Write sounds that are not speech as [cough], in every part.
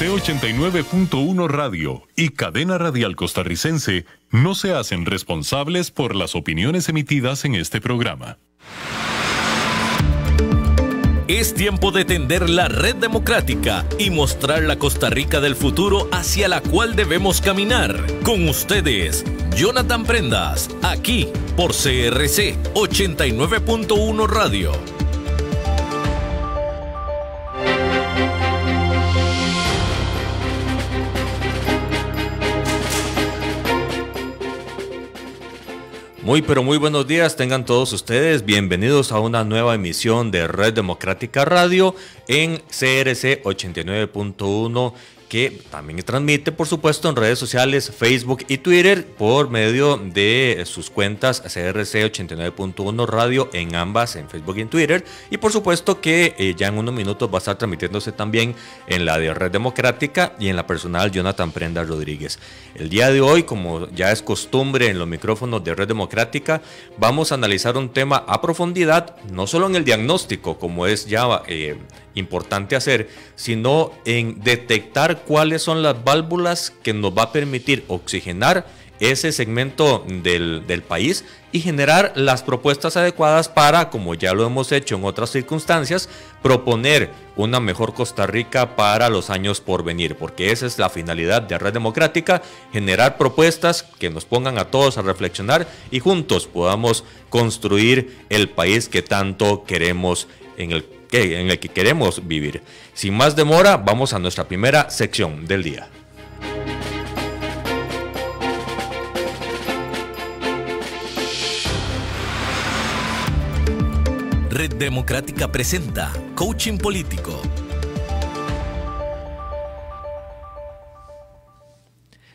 89.1 Radio y Cadena Radial Costarricense no se hacen responsables por las opiniones emitidas en este programa. Es tiempo de tender la red democrática y mostrar la Costa Rica del futuro hacia la cual debemos caminar. Con ustedes, Jonathan Prendas, aquí por CRC 89.1 Radio. Muy pero muy buenos días, tengan todos ustedes bienvenidos a una nueva emisión de Red Democrática Radio en CRC 89.1 que también transmite, por supuesto, en redes sociales, Facebook y Twitter, por medio de sus cuentas CRC89.1 Radio en ambas, en Facebook y en Twitter. Y por supuesto que eh, ya en unos minutos va a estar transmitiéndose también en la de Red Democrática y en la personal Jonathan Prenda Rodríguez. El día de hoy, como ya es costumbre en los micrófonos de Red Democrática, vamos a analizar un tema a profundidad, no solo en el diagnóstico, como es ya... Eh, importante hacer, sino en detectar cuáles son las válvulas que nos va a permitir oxigenar ese segmento del, del, país y generar las propuestas adecuadas para, como ya lo hemos hecho en otras circunstancias, proponer una mejor Costa Rica para los años por venir, porque esa es la finalidad de Red Democrática, generar propuestas que nos pongan a todos a reflexionar y juntos podamos construir el país que tanto queremos en el en el que queremos vivir. Sin más demora, vamos a nuestra primera sección del día. Red Democrática presenta Coaching Político.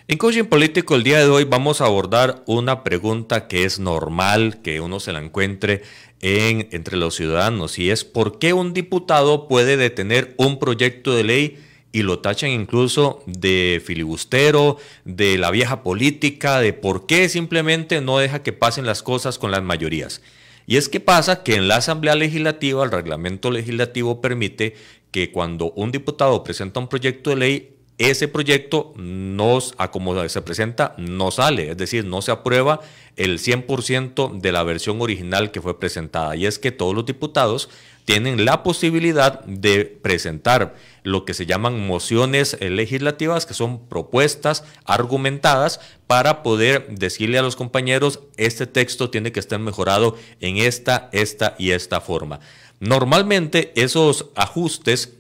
En Coaching Político el día de hoy vamos a abordar una pregunta que es normal que uno se la encuentre entre los ciudadanos y es por qué un diputado puede detener un proyecto de ley y lo tachan incluso de filibustero, de la vieja política, de por qué simplemente no deja que pasen las cosas con las mayorías. Y es que pasa que en la Asamblea Legislativa el reglamento legislativo permite que cuando un diputado presenta un proyecto de ley ese proyecto nos, se presenta, no sale, es decir, no se aprueba el 100% de la versión original que fue presentada. Y es que todos los diputados tienen la posibilidad de presentar lo que se llaman mociones eh, legislativas, que son propuestas argumentadas para poder decirle a los compañeros, este texto tiene que estar mejorado en esta, esta y esta forma. Normalmente esos ajustes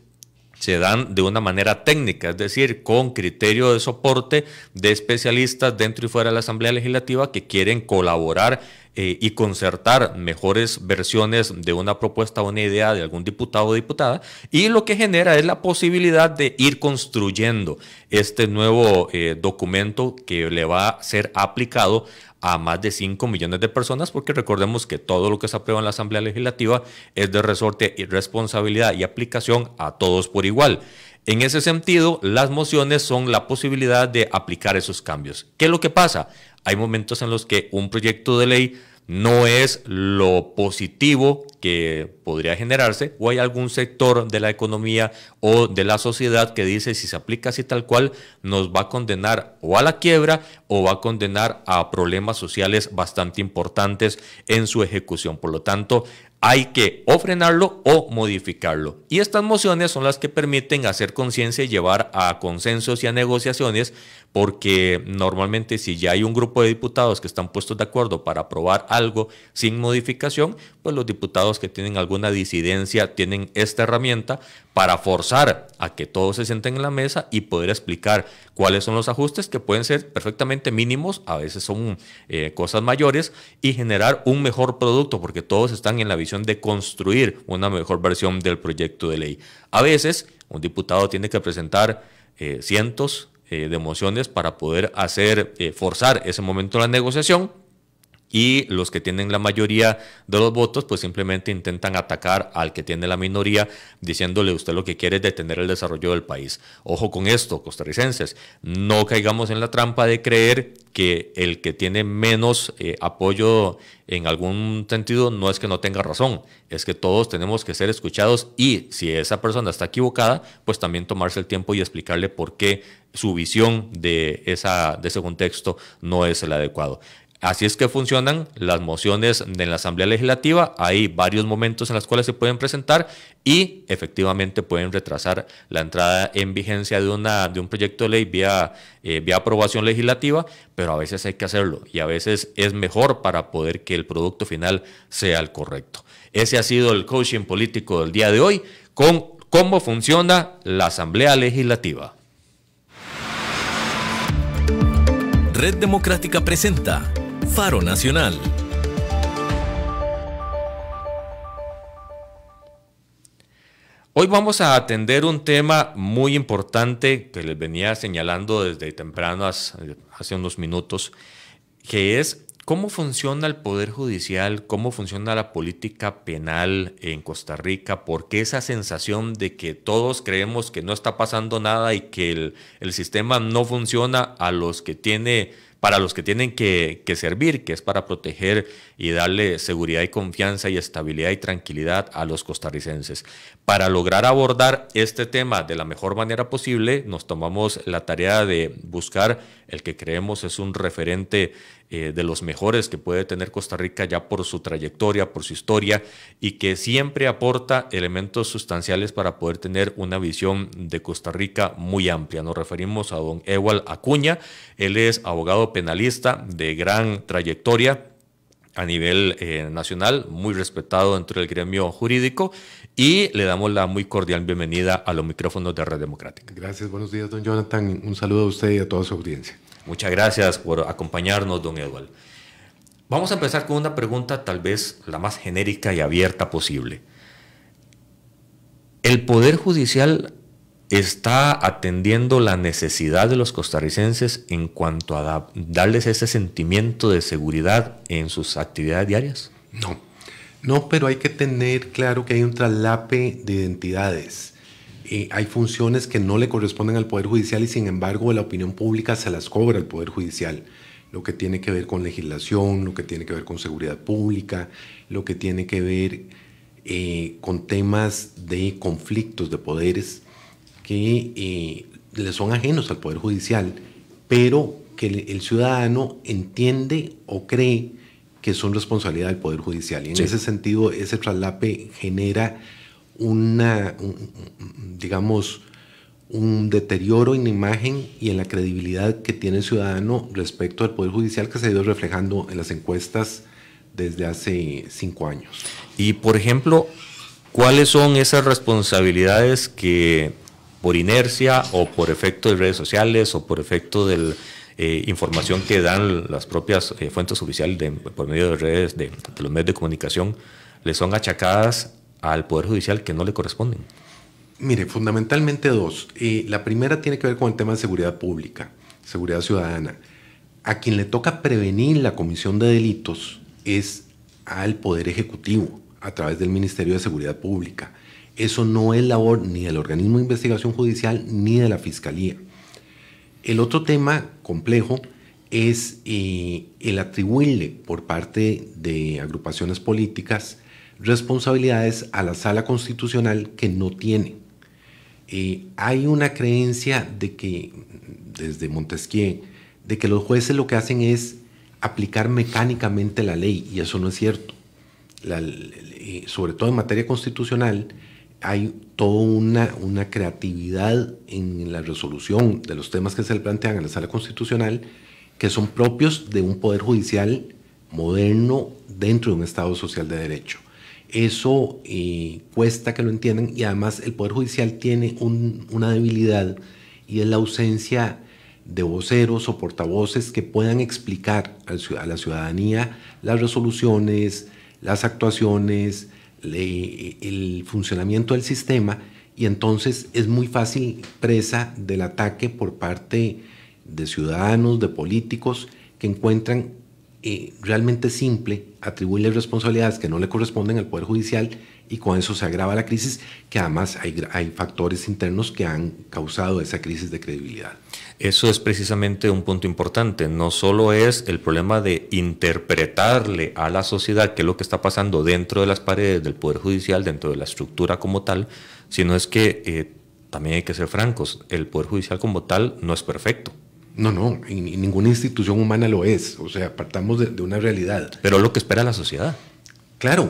se dan de una manera técnica, es decir, con criterio de soporte de especialistas dentro y fuera de la Asamblea Legislativa que quieren colaborar eh, y concertar mejores versiones de una propuesta o una idea de algún diputado o diputada. Y lo que genera es la posibilidad de ir construyendo este nuevo eh, documento que le va a ser aplicado a más de 5 millones de personas, porque recordemos que todo lo que se aprueba en la Asamblea Legislativa es de resorte y responsabilidad y aplicación a todos por igual. En ese sentido, las mociones son la posibilidad de aplicar esos cambios. ¿Qué es lo que pasa? Hay momentos en los que un proyecto de ley no es lo positivo que podría generarse o hay algún sector de la economía o de la sociedad que dice si se aplica así tal cual nos va a condenar o a la quiebra o va a condenar a problemas sociales bastante importantes en su ejecución. Por lo tanto, hay que o frenarlo o modificarlo. Y estas mociones son las que permiten hacer conciencia y llevar a consensos y a negociaciones porque normalmente si ya hay un grupo de diputados que están puestos de acuerdo para aprobar algo sin modificación, pues los diputados que tienen alguna disidencia tienen esta herramienta para forzar a que todos se sienten en la mesa y poder explicar cuáles son los ajustes que pueden ser perfectamente mínimos, a veces son eh, cosas mayores, y generar un mejor producto, porque todos están en la visión de construir una mejor versión del proyecto de ley. A veces un diputado tiene que presentar eh, cientos, eh, de emociones para poder hacer, eh, forzar ese momento la negociación y los que tienen la mayoría de los votos pues simplemente intentan atacar al que tiene la minoría diciéndole usted lo que quiere es detener el desarrollo del país. Ojo con esto, costarricenses, no caigamos en la trampa de creer que el que tiene menos eh, apoyo en algún sentido no es que no tenga razón, es que todos tenemos que ser escuchados y si esa persona está equivocada, pues también tomarse el tiempo y explicarle por qué su visión de, esa, de ese contexto no es el adecuado. Así es que funcionan las mociones de la Asamblea Legislativa. Hay varios momentos en los cuales se pueden presentar y efectivamente pueden retrasar la entrada en vigencia de, una, de un proyecto de ley vía, eh, vía aprobación legislativa, pero a veces hay que hacerlo y a veces es mejor para poder que el producto final sea el correcto. Ese ha sido el coaching político del día de hoy con cómo funciona la Asamblea Legislativa. Red Democrática presenta Faro Nacional. Hoy vamos a atender un tema muy importante que les venía señalando desde temprano hace unos minutos, que es cómo funciona el Poder Judicial, cómo funciona la política penal en Costa Rica, porque esa sensación de que todos creemos que no está pasando nada y que el, sistema no funciona a los que tiene para los que tienen que, servir, que es para proteger y darle seguridad y confianza y estabilidad y tranquilidad a los costarricenses. Para lograr abordar este tema de la mejor manera posible, nos tomamos la tarea de buscar el que creemos es un referente eh, de los mejores que puede tener Costa Rica ya por su trayectoria, por su historia y que siempre aporta elementos sustanciales para poder tener una visión de Costa Rica muy amplia. Nos referimos a don Ewald Acuña, él es abogado penalista de gran trayectoria a nivel eh, nacional, muy respetado dentro del gremio jurídico y le damos la muy cordial bienvenida a los micrófonos de Red Democrática. Gracias, buenos días, don Jonathan. Un saludo a usted y a toda su audiencia. Muchas gracias por acompañarnos, don Eduardo. Vamos a empezar con una pregunta tal vez la más genérica y abierta posible. ¿El Poder Judicial está atendiendo la necesidad de los costarricenses en cuanto a darles ese sentimiento de seguridad en sus actividades diarias? No, no, pero hay que tener claro que hay un traslape de identidades. Eh, hay funciones que no le corresponden al Poder Judicial y sin embargo la opinión pública se las cobra el Poder Judicial. Lo que tiene que ver con legislación, lo que tiene que ver con seguridad pública, lo que tiene que ver eh, con temas de conflictos de poderes que eh, le son ajenos al Poder Judicial, pero que el ciudadano entiende o cree que son responsabilidad del Poder Judicial. Y en ese sentido, ese traslape genera una, digamos, un deterioro en la imagen y en la credibilidad que tiene el ciudadano respecto al Poder Judicial que se ha ido reflejando en las encuestas desde hace cinco años. Y, por ejemplo, ¿cuáles son esas responsabilidades que por inercia o por efecto de redes sociales o por efecto del, eh, información que dan las propias eh, fuentes oficiales por medio de redes de, los medios de comunicación le son achacadas al Poder Judicial que no le corresponden? Mire, fundamentalmente dos. la primera tiene que ver con el tema de seguridad pública, seguridad ciudadana. A quien le toca prevenir la comisión de delitos es al Poder Ejecutivo a través del Ministerio de Seguridad Pública. Eso no es labor ni del organismo de investigación judicial ni de la Fiscalía. El otro tema complejo es eh, el atribuirle por parte de agrupaciones políticas responsabilidades a la sala constitucional que no tiene. Eh, hay una creencia de que, desde Montesquieu, de que los jueces lo que hacen es aplicar mecánicamente la ley, y eso no es cierto. Eh, sobre todo en materia constitucional, hay toda una, creatividad en la resolución de los temas que se le plantean en la sala constitucional que son propios de un poder judicial moderno dentro de un Estado social de derecho. Eso eh, cuesta que lo entiendan y además el Poder Judicial tiene una debilidad y es la ausencia de voceros o portavoces que puedan explicar a la ciudadanía las resoluciones, las actuaciones, el funcionamiento del sistema y entonces es muy fácil presa del ataque por parte de ciudadanos, de políticos que encuentran eh, realmente simple atribuirle responsabilidades que no le corresponden al Poder Judicial y con eso se agrava la crisis, que además hay, factores internos que han causado esa crisis de credibilidad. Eso es precisamente un punto importante. No solo es el problema de interpretarle a la sociedad qué es lo que está pasando dentro de las paredes del Poder Judicial, dentro de la estructura como tal, sino es que eh, también hay que ser francos, el Poder Judicial como tal no es perfecto. No, no, ninguna institución humana lo es. O sea, partamos de, una realidad. Pero es lo que espera la sociedad. Claro,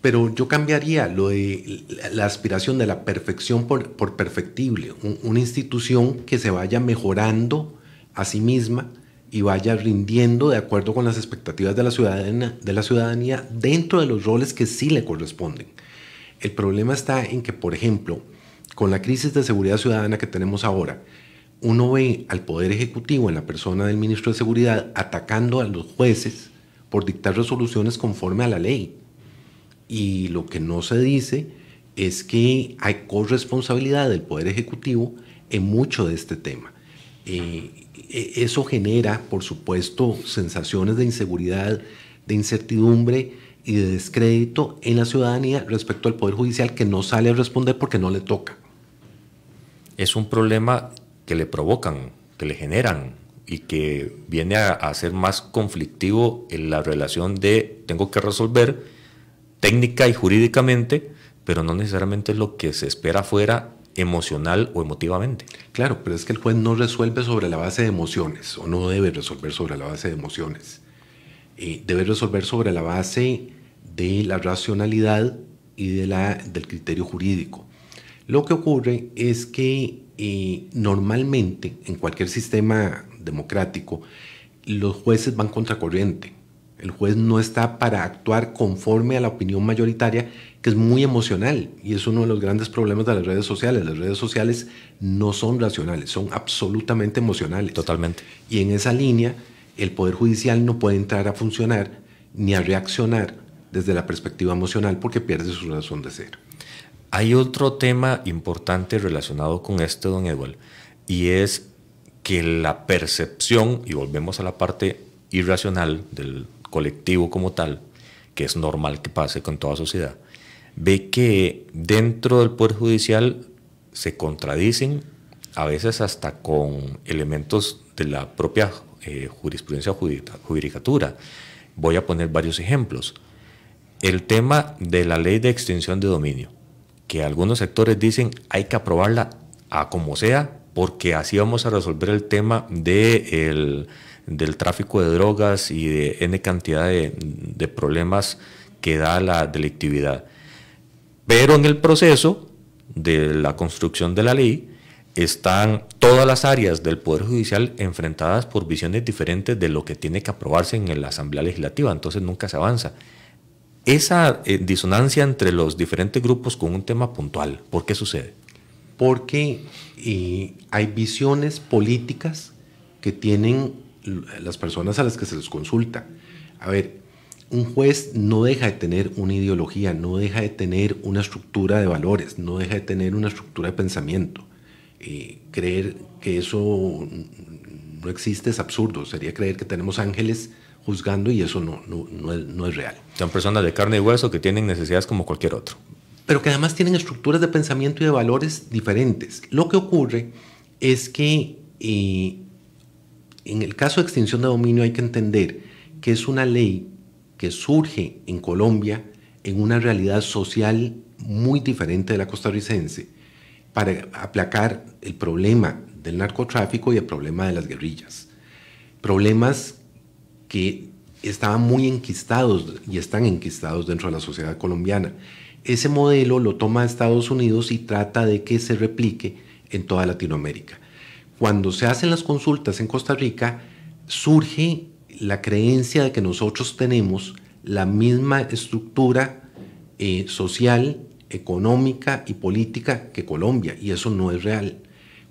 pero yo cambiaría lo de la aspiración de la perfección por, perfectible, una institución que se vaya mejorando a sí misma y vaya rindiendo de acuerdo con las expectativas de la de la ciudadanía dentro de los roles que sí le corresponden. El problema está en que, por ejemplo, con la crisis de seguridad ciudadana que tenemos ahora, uno ve al Poder Ejecutivo en la persona del ministro de Seguridad atacando a los jueces por dictar resoluciones conforme a la ley. Y lo que no se dice es que hay corresponsabilidad del Poder Ejecutivo en mucho de este tema. Eh, e, eso genera, por supuesto, sensaciones de inseguridad, de incertidumbre y de descrédito en la ciudadanía respecto al Poder Judicial que no sale a responder porque no le toca. Es un problema que le provocan, que le generan y que viene a, ser más conflictivo en la relación de tengo que resolver técnica y jurídicamente, pero no necesariamente lo que se espera fuera emocional o emotivamente. Claro, pero es que el juez no resuelve sobre la base de emociones, o no debe resolver sobre la base de emociones. Eh, debe resolver sobre la base de la racionalidad y de la, del criterio jurídico. Lo que ocurre es que y normalmente en cualquier sistema democrático los jueces van contracorriente. El juez no está para actuar conforme a la opinión mayoritaria, que es muy emocional y es uno de los grandes problemas de las redes sociales. Las redes sociales no son racionales, son absolutamente emocionales. Totalmente. Y en esa línea, el Poder Judicial no puede entrar a funcionar ni a reaccionar desde la perspectiva emocional porque pierde su razón de ser. Hay otro tema importante relacionado con este, don Edward, y es que la percepción, y volvemos a la parte irracional del colectivo como tal, que es normal que pase con toda sociedad, ve que dentro del Poder Judicial se contradicen, a veces hasta con elementos de la propia eh, jurisprudencia judicatura. Voy a poner varios ejemplos. El tema de la ley de extinción de dominio que algunos sectores dicen hay que aprobarla a como sea, porque así vamos a resolver el tema del tráfico de drogas y de N cantidad de problemas que da la delictividad. Pero en el proceso de la construcción de la ley están todas las áreas del Poder Judicial enfrentadas por visiones diferentes de lo que tiene que aprobarse en la Asamblea Legislativa, entonces nunca se avanza esa eh, disonancia entre los diferentes grupos con un tema puntual, ¿por qué sucede? Porque eh, hay visiones políticas que tienen las personas a las que se les consulta. A ver, un juez no deja de tener una ideología, no deja de tener una estructura de valores, no deja de tener una estructura de pensamiento. Eh, creer que eso no existe es absurdo, sería creer que tenemos ángeles juzgando y eso no, no, no, es, real. Son personas de carne y hueso que tienen necesidades como cualquier otro. Pero que además tienen estructuras de pensamiento y de valores diferentes. Lo que ocurre es que eh, en el caso de extinción de dominio hay que entender que es una ley que surge en Colombia en una realidad social muy diferente de la costarricense para aplacar el problema del narcotráfico y el problema de las guerrillas. Problemas que estaban muy enquistados y están enquistados dentro de la sociedad colombiana. Ese modelo lo toma Estados Unidos y trata de que se replique en toda Latinoamérica. Cuando se hacen las consultas en Costa Rica, surge la creencia de que nosotros tenemos la misma estructura eh, social, económica y política que Colombia, y eso no es real.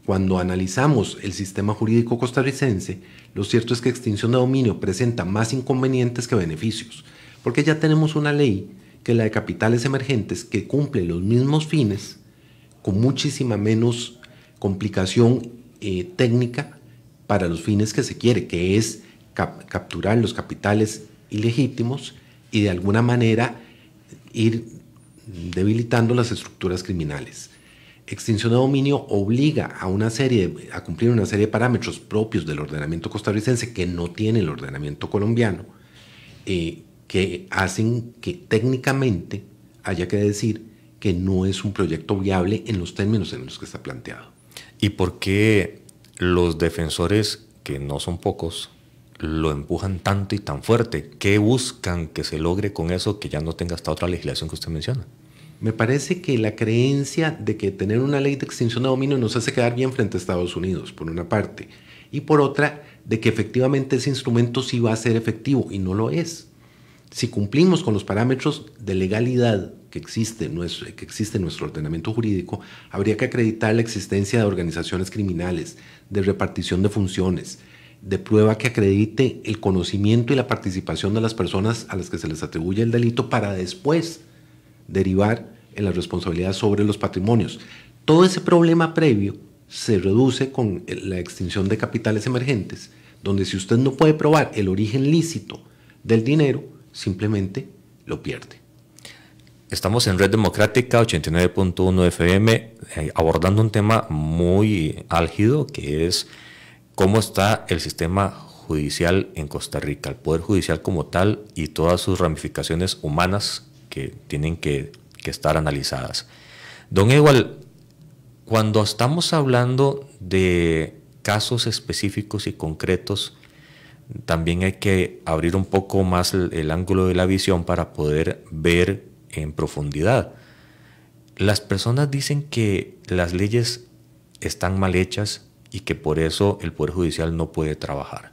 Cuando analizamos el sistema jurídico costarricense, lo cierto es que extinción de dominio presenta más inconvenientes que beneficios, porque ya tenemos una ley que la de capitales emergentes que cumple los mismos fines con muchísima menos complicación eh, técnica para los fines que se quiere, que es capturar los capitales ilegítimos y de alguna manera ir debilitando las estructuras criminales extinción de dominio obliga a una serie, a cumplir una serie de parámetros propios del ordenamiento costarricense que no tiene el ordenamiento colombiano, eh, que hacen que técnicamente haya que decir que no es un proyecto viable en los términos en los que está planteado. ¿Y por qué los defensores, que no son pocos, lo empujan tanto y tan fuerte? ¿Qué buscan que se logre con eso que ya no tenga esta otra legislación que usted menciona? Me parece que la creencia de que tener una ley de extinción de dominio nos hace quedar bien frente a Estados Unidos, por una parte, y por otra, de que efectivamente ese instrumento sí va a ser efectivo, y no lo es. Si cumplimos con los parámetros de legalidad que existe, que existe en nuestro ordenamiento jurídico, habría que acreditar la existencia de organizaciones criminales, de repartición de funciones, de prueba que acredite el conocimiento y la participación de las personas a las que se les atribuye el delito para después derivar en la responsabilidad sobre los patrimonios. Todo ese problema previo se reduce con la extinción de capitales emergentes, donde si usted no puede probar el origen lícito del dinero, simplemente lo pierde. Estamos en Red Democrática 89.1 FM eh, abordando un tema muy álgido que es cómo está el sistema judicial en Costa Rica, el poder judicial como tal y todas sus ramificaciones humanas que tienen que, estar analizadas. Don Egual, cuando estamos hablando de casos específicos y concretos, también hay que abrir un poco más el, ángulo de la visión para poder ver en profundidad. Las personas dicen que las leyes están mal hechas y que por eso el Poder Judicial no puede trabajar.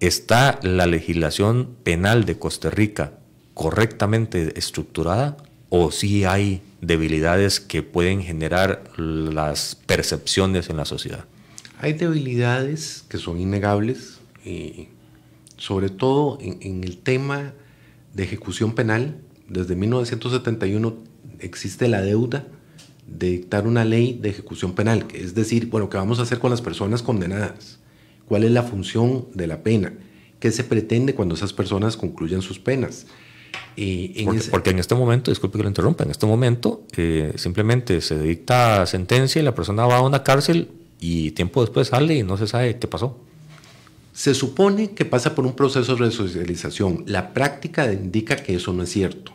Está la legislación penal de Costa Rica correctamente estructurada o si hay debilidades que pueden generar las percepciones en la sociedad? Hay debilidades que son innegables, y sobre todo en, el tema de ejecución penal. Desde 1971 existe la deuda de dictar una ley de ejecución penal, es decir, bueno, ¿qué vamos a hacer con las personas condenadas? ¿Cuál es la función de la pena? ¿Qué se pretende cuando esas personas concluyan sus penas? porque, en este momento, disculpe que lo interrumpa, en este momento eh, simplemente se dicta sentencia y la persona va a una cárcel y tiempo después sale y no se sabe qué pasó. Se supone que pasa por un proceso de resocialización. La práctica indica que eso no es cierto.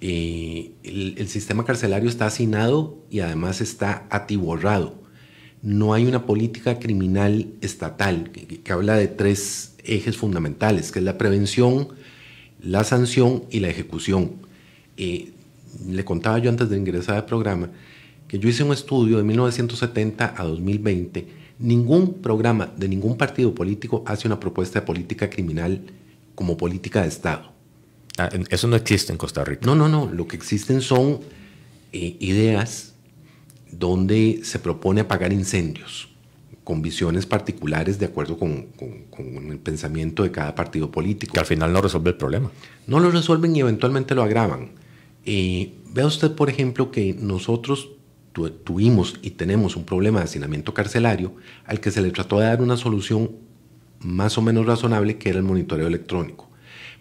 Eh, el, sistema carcelario está hacinado y además está atiborrado. No hay una política criminal estatal que, que habla de tres ejes fundamentales, que es la prevención, la sanción y la ejecución. le contaba yo antes de ingresar al programa que yo hice un estudio de 1970 a 2020. Ningún programa de ningún partido político hace una propuesta de política criminal como política de Estado. Ah, eso no existe en Costa Rica. No, no, no. Lo que existen son eh, ideas donde se propone apagar incendios con visiones particulares de acuerdo con, el pensamiento de cada partido político. Que al final no resuelve el problema. No lo resuelven y eventualmente lo agravan. Eh, vea usted, por ejemplo, que nosotros tuvimos y tenemos un problema de hacinamiento carcelario al que se le trató de dar una solución más o menos razonable que era el monitoreo electrónico.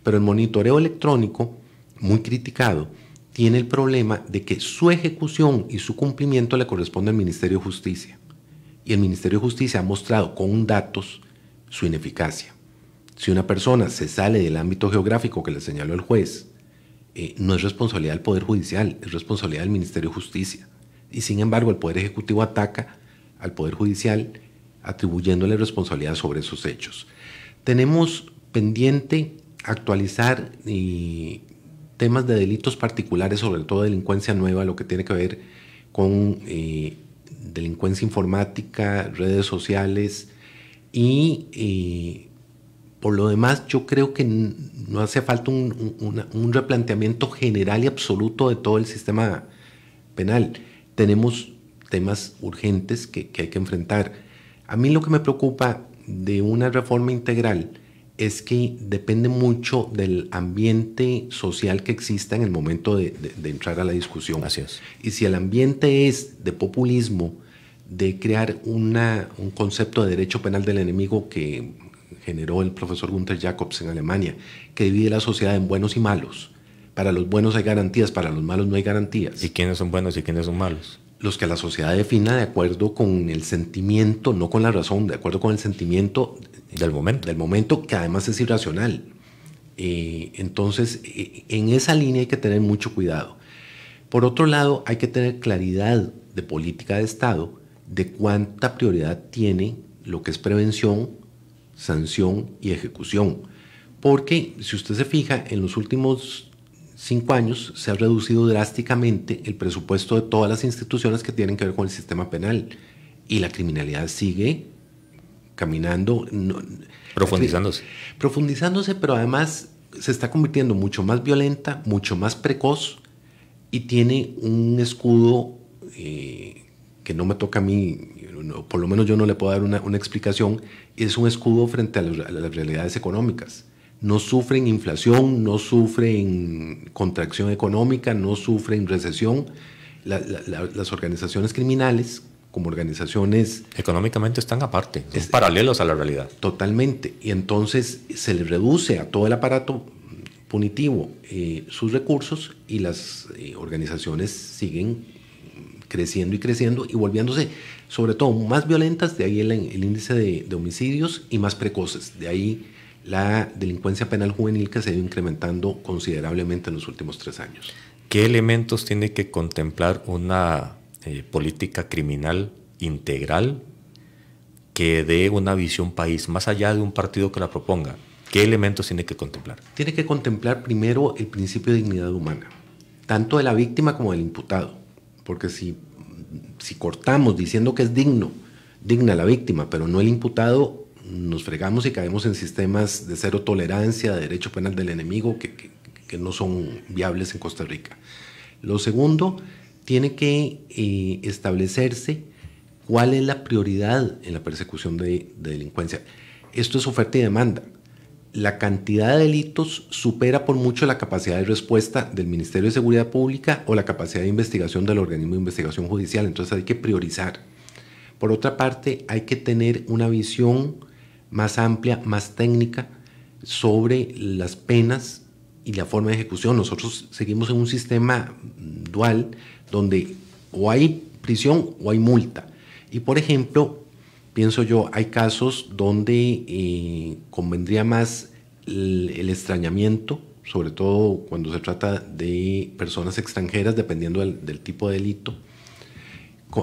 Pero el monitoreo electrónico, muy criticado, tiene el problema de que su ejecución y su cumplimiento le corresponde al Ministerio de Justicia y el Ministerio de Justicia ha mostrado con datos su ineficacia. Si una persona se sale del ámbito geográfico que le señaló el juez, eh, no es responsabilidad del Poder Judicial, es responsabilidad del Ministerio de Justicia. Y sin embargo, el Poder Ejecutivo ataca al Poder Judicial atribuyéndole responsabilidad sobre esos hechos. Tenemos pendiente actualizar eh, temas de delitos particulares, sobre todo delincuencia nueva, lo que tiene que ver con eh, delincuencia informática, redes sociales y, eh, por lo demás yo creo que no hace falta un, replanteamiento general y absoluto de todo el sistema penal. Tenemos temas urgentes que hay que enfrentar. A mí lo que me preocupa de una reforma integral es que depende mucho del ambiente social que exista en el momento de, entrar a la discusión. Así Y si el ambiente es de populismo, de crear una, un concepto de derecho penal del enemigo que generó el profesor Gunther Jacobs en Alemania, que divide la sociedad en buenos y malos. Para los buenos hay garantías, para los malos no hay garantías. ¿Y quiénes son buenos y quiénes son malos? Los que la sociedad defina de acuerdo con el sentimiento, no con la razón, de acuerdo con el sentimiento del momento. Del momento que además es irracional. Eh, entonces, eh, en esa línea hay que tener mucho cuidado. Por otro lado, hay que tener claridad de política de Estado de cuánta prioridad tiene lo que es prevención, sanción y ejecución. Porque si usted se fija, en los últimos cinco años se ha reducido drásticamente el presupuesto de todas las instituciones que tienen que ver con el sistema penal y la criminalidad sigue caminando. profundizándose. Profundizándose, pero además se está convirtiendo mucho más violenta, mucho más precoz y tiene un escudo eh, que no me toca a mí, por lo menos yo no le puedo dar una, explicación, es un escudo frente a, las realidades económicas. No sufren inflación, no sufren contracción económica, no sufren recesión. las organizaciones criminales como organizaciones... Económicamente están aparte, es, paralelos a la realidad. Totalmente. Y entonces se le reduce a todo el aparato punitivo eh, sus recursos y las eh, organizaciones siguen creciendo y creciendo y volviéndose sobre todo más violentas, de ahí el, índice de, de, homicidios y más precoces, de ahí la delincuencia penal juvenil que se ha ido incrementando considerablemente en los últimos tres años. ¿Qué elementos tiene que contemplar una eh, política criminal integral que dé una visión país, más allá de un partido que la proponga? ¿Qué elementos tiene que contemplar? Tiene que contemplar primero el principio de dignidad humana, tanto de la víctima como del imputado, porque si, si cortamos diciendo que es digno, digna la víctima, pero no el imputado, nos fregamos y caemos en sistemas de cero tolerancia, de derecho penal del enemigo, que no son viables en Costa Rica. Lo segundo tiene que eh, establecerse cuál es la prioridad en la persecución de, delincuencia. Esto es oferta y demanda. La cantidad de delitos supera por mucho la capacidad de respuesta del Ministerio de Seguridad Pública o la capacidad de investigación del organismo de investigación judicial. Entonces hay que priorizar. Por otra parte, hay que tener una visión más amplia, más técnica sobre las penas y la forma de ejecución. Nosotros seguimos en un sistema dual donde o hay prisión o hay multa. Y por ejemplo, pienso yo, hay casos donde eh, convendría más el, extrañamiento, sobre todo cuando se trata de personas extranjeras, dependiendo del, del tipo de delito.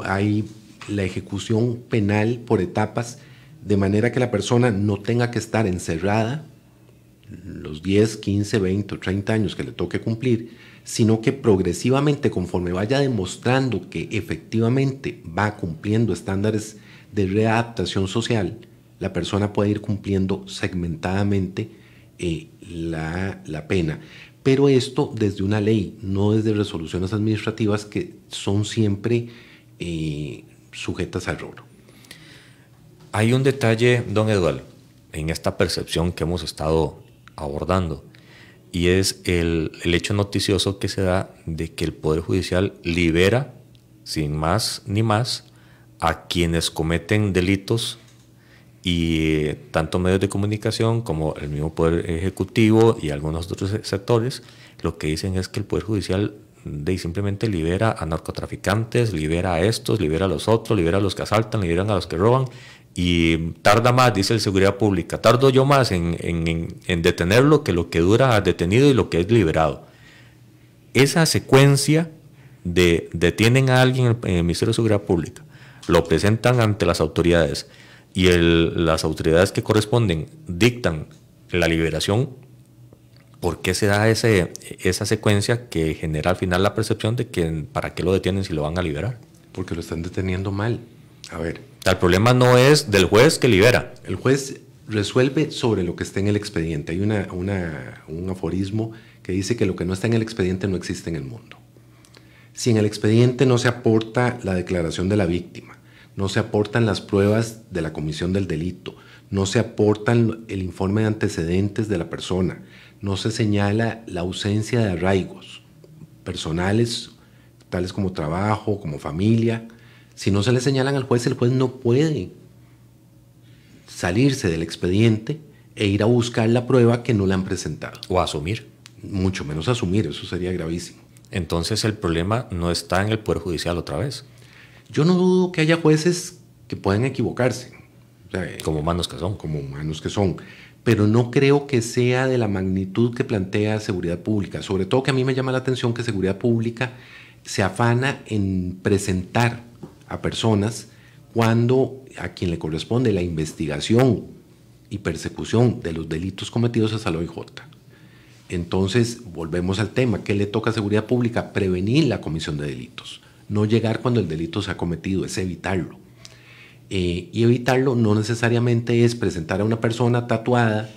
Hay la ejecución penal por etapas, de manera que la persona no tenga que estar encerrada los 10, 15, 20 o 30 años que le toque cumplir, sino que progresivamente conforme vaya demostrando que efectivamente va cumpliendo estándares de readaptación social, la persona puede ir cumpliendo segmentadamente eh, la, pena. Pero esto desde una ley, no desde resoluciones administrativas que son siempre eh, sujetas al error. Hay un detalle, don Eduardo, en esta percepción que hemos estado abordando y es el, el, hecho noticioso que se da de que el Poder Judicial libera, sin más ni más, a quienes cometen delitos y eh, tanto medios de comunicación como el mismo Poder Ejecutivo y algunos otros sectores, lo que dicen es que el Poder Judicial de, simplemente libera a narcotraficantes, libera a estos, libera a los otros, libera a los que asaltan, libera a los que roban, y tarda más, dice el Seguridad Pública, tardo yo más en, detenerlo que lo que dura detenido y lo que es liberado. Esa secuencia de detienen a alguien en el Ministerio de Seguridad Pública, lo presentan ante las autoridades y las autoridades que corresponden dictan la liberación, ¿por qué se da ese, esa secuencia que genera al final la percepción de que para qué lo detienen si lo van a liberar? Porque lo están deteniendo mal. A ver. El problema no es del juez que libera. El juez resuelve sobre lo que está en el expediente. Hay un aforismo que dice que lo que no está en el expediente no existe en el mundo. Si en el expediente no se aporta la declaración de la víctima, no se aportan las pruebas de la comisión del delito, no se aportan el informe de antecedentes de la persona, no se señala la ausencia de arraigos personales, tales como trabajo, como familia, si no se le señalan al juez, el juez no puede salirse del expediente e ir a buscar la prueba que no le han presentado. O asumir. Mucho menos asumir, eso sería gravísimo. Entonces el problema no está en el Poder Judicial otra vez. Yo no dudo que haya jueces que puedan equivocarse. Eh, como humanos que son. Como humanos que son. Pero no creo que sea de la magnitud que plantea seguridad pública. Sobre todo que a mí me llama la atención que seguridad pública se afana en presentar a personas cuando a quien le corresponde la investigación y persecución de los delitos cometidos es al OIJ. Entonces, volvemos al tema, ¿qué le toca a seguridad pública? Prevenir la comisión de delitos, no llegar cuando el delito se ha cometido, es evitarlo. Eh, y evitarlo no necesariamente es presentar a una persona tatuada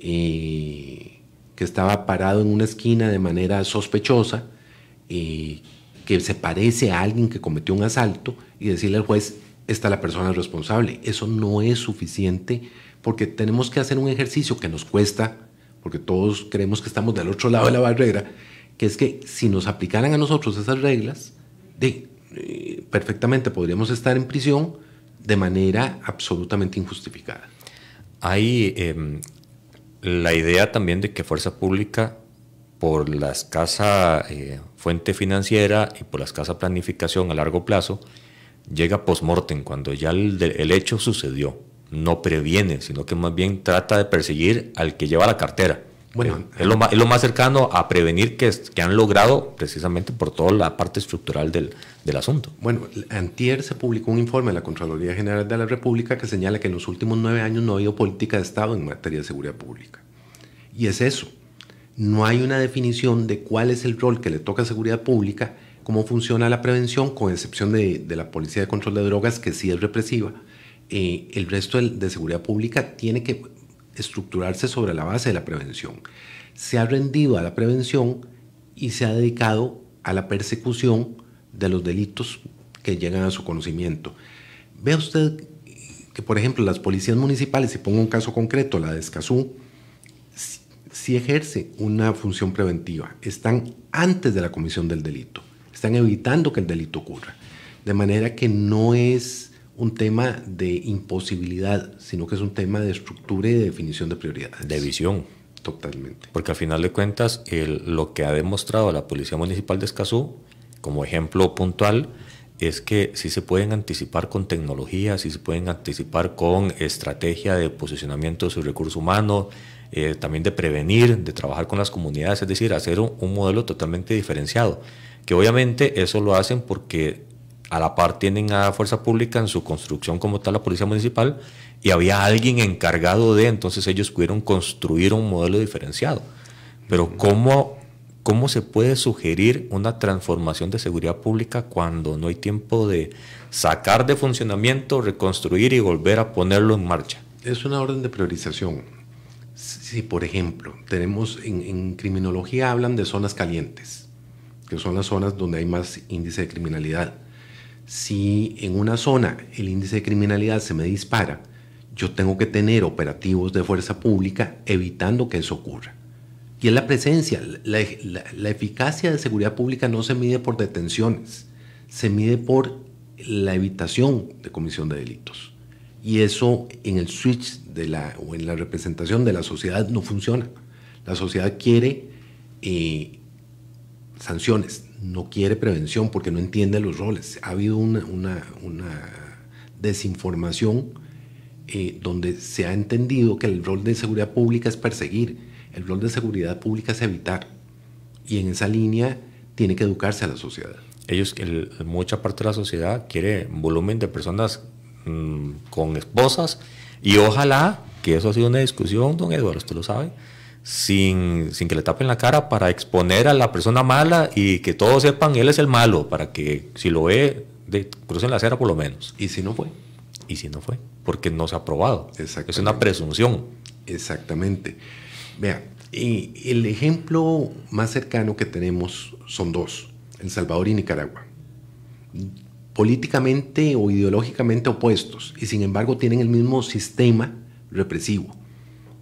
eh, que estaba parado en una esquina de manera sospechosa, eh, que se parece a alguien que cometió un asalto y decirle al juez, esta la persona responsable. Eso no es suficiente porque tenemos que hacer un ejercicio que nos cuesta, porque todos creemos que estamos del otro lado de la barrera, que es que si nos aplicaran a nosotros esas reglas, eh, perfectamente podríamos estar en prisión de manera absolutamente injustificada. Hay em, la idea también de que Fuerza Pública por la escasa eh, fuente financiera y por la escasa planificación a largo plazo, llega post-mortem, cuando ya el, hecho sucedió. No previene, sino que más bien trata de perseguir al que lleva la cartera. Bueno, es, lo, más, cercano a prevenir que, que, han logrado precisamente por toda la parte estructural del, del asunto. Bueno, antier se publicó un informe de la Contraloría General de la República que señala que en los últimos nueve años no ha habido política de Estado en materia de seguridad pública. Y es eso, no hay una definición de cuál es el rol que le toca a seguridad pública, cómo funciona la prevención, con excepción de, la Policía de Control de Drogas, que sí es represiva. Eh, el resto de, de seguridad pública tiene que estructurarse sobre la base de la prevención. Se ha rendido a la prevención y se ha dedicado a la persecución de los delitos que llegan a su conocimiento. Vea usted que, por ejemplo, las policías municipales, si pongo un caso concreto, la de Escazú, si ejerce una función preventiva. Están antes de la comisión del delito. Están evitando que el delito ocurra. De manera que no es un tema de imposibilidad, sino que es un tema de estructura y de definición de prioridades. De visión. Totalmente. Porque al final de cuentas, lo que ha demostrado la Policía Municipal de Escazú, como ejemplo puntual, es que si se pueden anticipar con tecnología, si se pueden anticipar con estrategia de posicionamiento de su recurso humano, eh, también de prevenir, de trabajar con las comunidades, es decir, hacer un, modelo totalmente diferenciado, que obviamente eso lo hacen porque a la par tienen a la Fuerza Pública en su construcción como tal la Policía Municipal y había alguien encargado de, entonces ellos pudieron construir un modelo diferenciado. Pero ¿cómo, cómo se puede sugerir una transformación de seguridad pública cuando no hay tiempo de sacar de funcionamiento, reconstruir y volver a ponerlo en marcha? Es una orden de priorización si, por ejemplo, tenemos en, criminología hablan de zonas calientes, que son las zonas donde hay más índice de criminalidad. Si en una zona el índice de criminalidad se me dispara, yo tengo que tener operativos de fuerza pública evitando que eso ocurra. Y es la presencia, la, eficacia de seguridad pública no se mide por detenciones, se mide por la evitación de comisión de delitos. Y eso en el switch de la, o en la representación de la sociedad no funciona. La sociedad quiere eh, sanciones, no quiere prevención porque no entiende los roles. Ha habido una, una, una desinformación eh, donde se ha entendido que el rol de seguridad pública es perseguir, el rol de seguridad pública es evitar. Y en esa línea tiene que educarse a la sociedad. Ellos, mucha parte de la sociedad quiere volumen de personas Mm, con esposas y ojalá que eso ha sido una discusión, don Eduardo, usted lo sabe, sin, sin, que le tapen la cara para exponer a la persona mala y que todos sepan él es el malo, para que si lo ve, crucen la acera por lo menos. ¿Y si no fue? ¿Y si no fue? Porque no se ha probado. Es una presunción. Exactamente. Vea, el ejemplo más cercano que tenemos son dos, El Salvador y Nicaragua políticamente o ideológicamente opuestos y sin embargo tienen el mismo sistema represivo,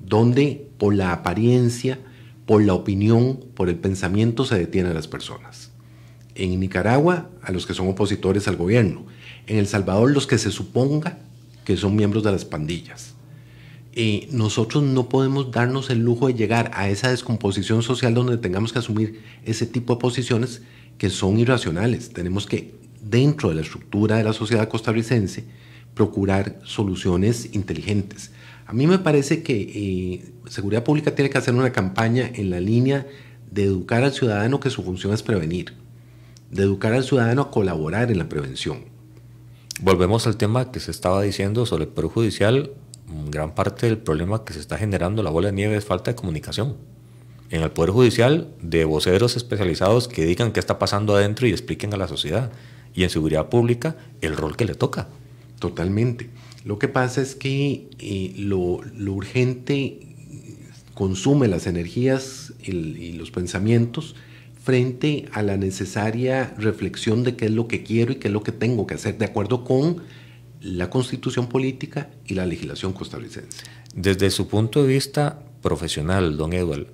donde por la apariencia, por la opinión, por el pensamiento se detienen a las personas. En Nicaragua, a los que son opositores al gobierno. En El Salvador, los que se suponga que son miembros de las pandillas. Y eh, nosotros no podemos darnos el lujo de llegar a esa descomposición social donde tengamos que asumir ese tipo de posiciones que son irracionales. Tenemos que dentro de la estructura de la sociedad costarricense, procurar soluciones inteligentes. A mí me parece que eh, Seguridad Pública tiene que hacer una campaña en la línea de educar al ciudadano que su función es prevenir, de educar al ciudadano a colaborar en la prevención. Volvemos al tema que se estaba diciendo sobre el Poder Judicial. Gran parte del problema que se está generando la bola de nieve es falta de comunicación. En el Poder Judicial, de voceros especializados que digan qué está pasando adentro y expliquen a la sociedad y en seguridad pública el rol que le toca. Totalmente. Lo que pasa es que eh, lo, urgente consume las energías y los pensamientos frente a la necesaria reflexión de qué es lo que quiero y qué es lo que tengo que hacer de acuerdo con la constitución política y la legislación costarricense. Desde su punto de vista profesional, don Eduardo,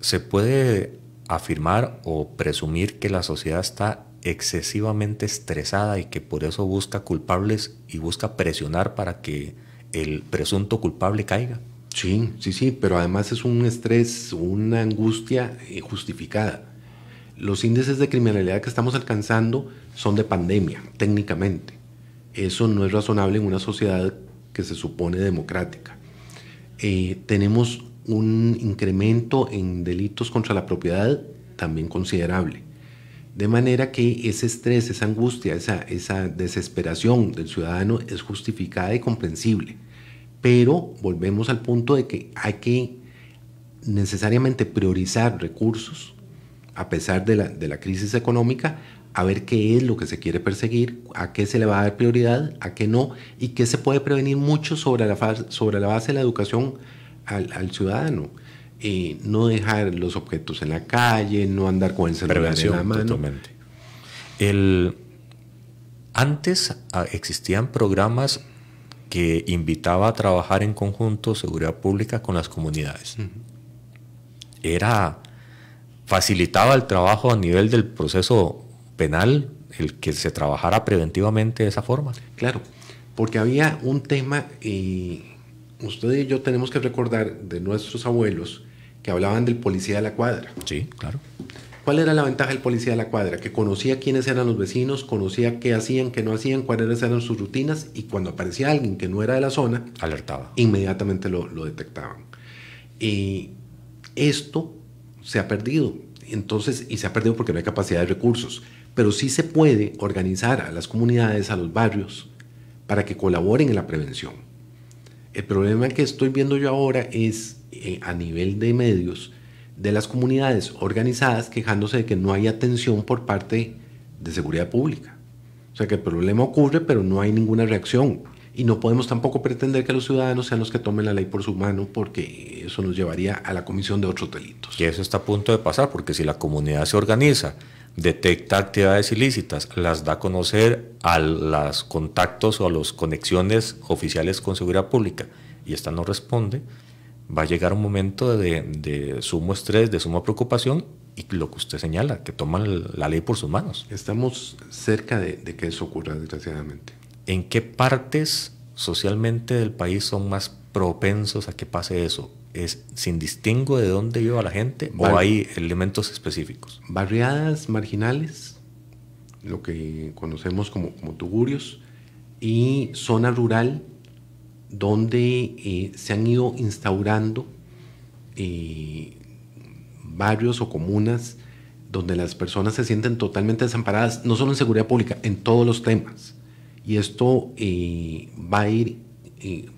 ¿se puede afirmar o presumir que la sociedad está excesivamente estresada y que por eso busca culpables y busca presionar para que el presunto culpable caiga. Sí, sí, sí, pero además es un estrés, una angustia eh, justificada. Los índices de criminalidad que estamos alcanzando son de pandemia, técnicamente. Eso no es razonable en una sociedad que se supone democrática. Eh, tenemos un incremento en delitos contra la propiedad también considerable de manera que ese estrés, esa angustia, esa, esa desesperación del ciudadano es justificada y comprensible. Pero volvemos al punto de que hay que necesariamente priorizar recursos a pesar de la, de la, crisis económica, a ver qué es lo que se quiere perseguir, a qué se le va a dar prioridad, a qué no, y qué se puede prevenir mucho sobre la, sobre la base de la educación al ciudadano eh, no dejar los objetos en la calle, no andar con el celular en la mano. antes ah, existían programas que invitaba a trabajar en conjunto seguridad pública con las comunidades. Era facilitaba el trabajo a nivel del proceso penal el que se trabajara preventivamente de esa forma. Claro, porque había un tema y ustedes y yo tenemos que recordar de nuestros abuelos que hablaban del policía de la cuadra. Sí, claro. ¿Cuál era la ventaja del policía de la cuadra? Que conocía quiénes eran los vecinos, conocía qué hacían, qué no hacían, cuáles eran sus rutinas y cuando aparecía alguien que no era de la zona, alertaba. Inmediatamente lo, detectaban. Y esto se ha perdido. Entonces, y se ha perdido porque no hay capacidad de recursos, pero sí se puede organizar a las comunidades, a los barrios, para que colaboren en la prevención. El problema que estoy viendo yo ahora es eh, a nivel de medios de las comunidades organizadas quejándose de que no hay atención por parte de seguridad pública. O sea que el problema ocurre, pero no hay ninguna reacción. Y no podemos tampoco pretender que los ciudadanos sean los que tomen la ley por su mano, porque eso nos llevaría a la comisión de otros delitos. Y eso está a punto de pasar, porque si la comunidad se organiza, detecta actividades ilícitas, las da a conocer a los contactos o a las conexiones oficiales con seguridad pública, y esta no responde, va a llegar un momento de, de sumo estrés, de suma preocupación y lo que usted señala, que toman la ley por sus manos. Estamos cerca de, de que eso ocurra, desgraciadamente. ¿En qué partes socialmente del país son más propensos a que pase eso? es sin distingo de dónde viva la gente o hay elementos específicos? Barriadas marginales, lo que conocemos como, como tugurios, y zona rural donde eh, se han ido instaurando eh, barrios o comunas donde las personas se sienten totalmente desamparadas, no solo en seguridad pública, en todos los temas. Y esto eh, va a ir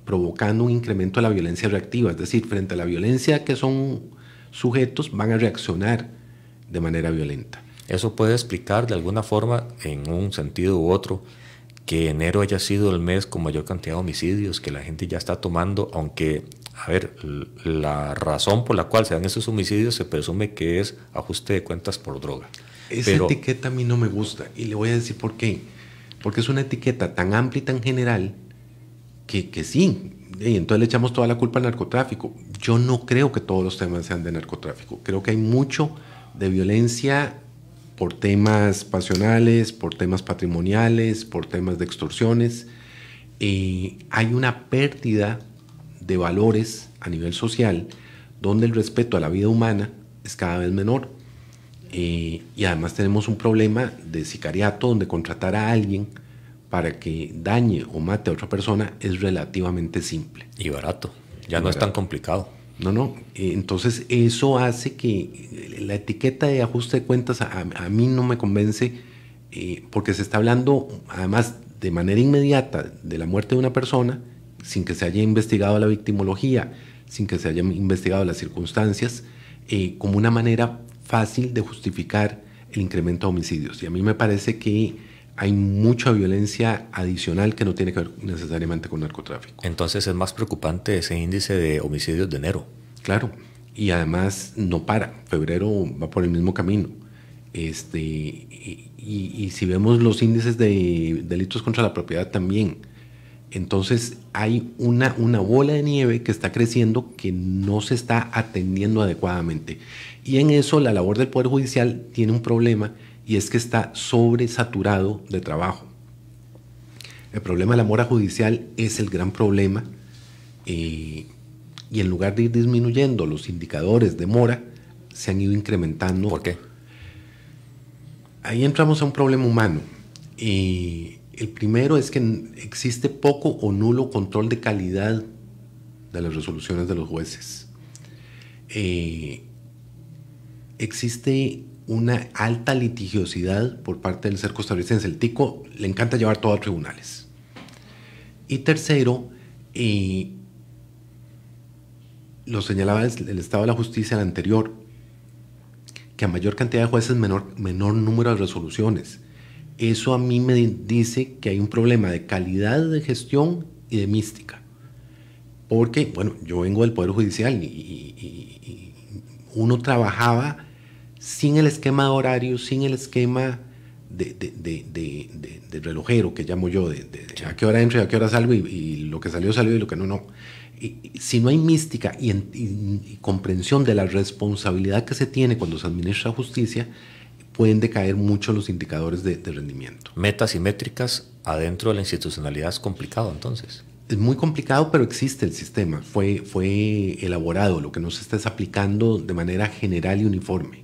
provocando un incremento de la violencia reactiva, es decir, frente a la violencia que son sujetos van a reaccionar de manera violenta. Eso puede explicar de alguna forma, en un sentido u otro, que enero haya sido el mes con mayor cantidad de homicidios que la gente ya está tomando, aunque, a ver, la razón por la cual se dan esos homicidios se presume que es ajuste de cuentas por droga. Esa etiqueta a mí no me gusta y le voy a decir por qué. Porque es una etiqueta tan amplia y tan general que, que sí, y entonces le echamos toda la culpa al narcotráfico. Yo no creo que todos los temas sean de narcotráfico. Creo que hay mucho de violencia por temas pasionales, por temas patrimoniales, por temas de extorsiones. Eh, hay una pérdida de valores a nivel social donde el respeto a la vida humana es cada vez menor. Eh, y además tenemos un problema de sicariato donde contratar a alguien para que dañe o mate a otra persona es relativamente simple. Y barato, ya no es tan complicado. No, no. Eh, entonces eso hace que eh, la etiqueta de ajuste de cuentas a, mí no me convence eh, porque se está hablando además de manera inmediata de la muerte de una persona sin que se haya investigado la victimología, sin que se hayan investigado las circunstancias, como una manera fácil de justificar el incremento de homicidios. Y a mí me parece que hay mucha violencia adicional que no tiene que ver necesariamente con narcotráfico. Entonces es más preocupante ese índice de homicidios de enero. Claro, y además no para, febrero va por el mismo camino. Este, y, si vemos los índices de delitos contra la propiedad también, entonces hay una, una bola de nieve que está creciendo que no se está atendiendo adecuadamente. Y en eso la labor del Poder Judicial tiene un problema y es que está sobresaturado de trabajo. El problema de la mora judicial es el gran problema eh, y en lugar de ir disminuyendo los indicadores de mora, se han ido incrementando. ¿Por qué? Ahí entramos a un problema humano. y eh, el primero es que existe poco o nulo control de calidad de las resoluciones de los jueces. Eh, existe una alta litigiosidad por parte del ser costarricense. El tico le encanta llevar todo a tribunales. Y tercero, lo señalaba el, estado de la justicia el anterior, que a mayor cantidad de jueces, menor, menor número de resoluciones. Eso a mí me dice que hay un problema de calidad de gestión y de mística. Porque, bueno, yo vengo del Poder Judicial y uno trabajaba sin el esquema horario, sin el esquema de, relojero que llamo yo, de, a qué hora entro y a qué hora salgo y, lo que salió salió y lo que no, no. Y, si no hay mística y, comprensión de la responsabilidad que se tiene cuando se administra justicia, pueden decaer mucho los indicadores de, rendimiento. Metas y métricas adentro de la institucionalidad es complicado entonces. Es muy complicado, pero existe el sistema. Fue, fue elaborado, lo que no se está aplicando de manera general y uniforme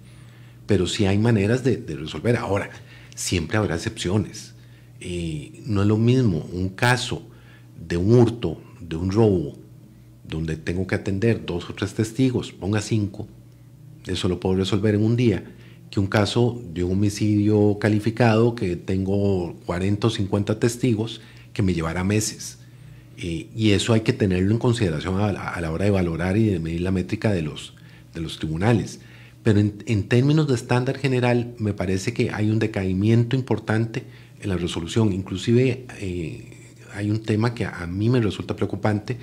pero sí hay maneras de, resolver. Ahora, siempre habrá excepciones. y no es lo mismo un caso de un hurto, de un robo, donde tengo que atender dos o tres testigos, ponga cinco, eso lo puedo resolver en un día, que un caso de un homicidio calificado que tengo 40 o 50 testigos que me llevará meses. y eso hay que tenerlo en consideración a la, hora de valorar y de medir la métrica de los tribunales pero en, términos de estándar general me parece que hay un decaimiento importante en la resolución. Inclusive eh, hay un tema que a, mí me resulta preocupante,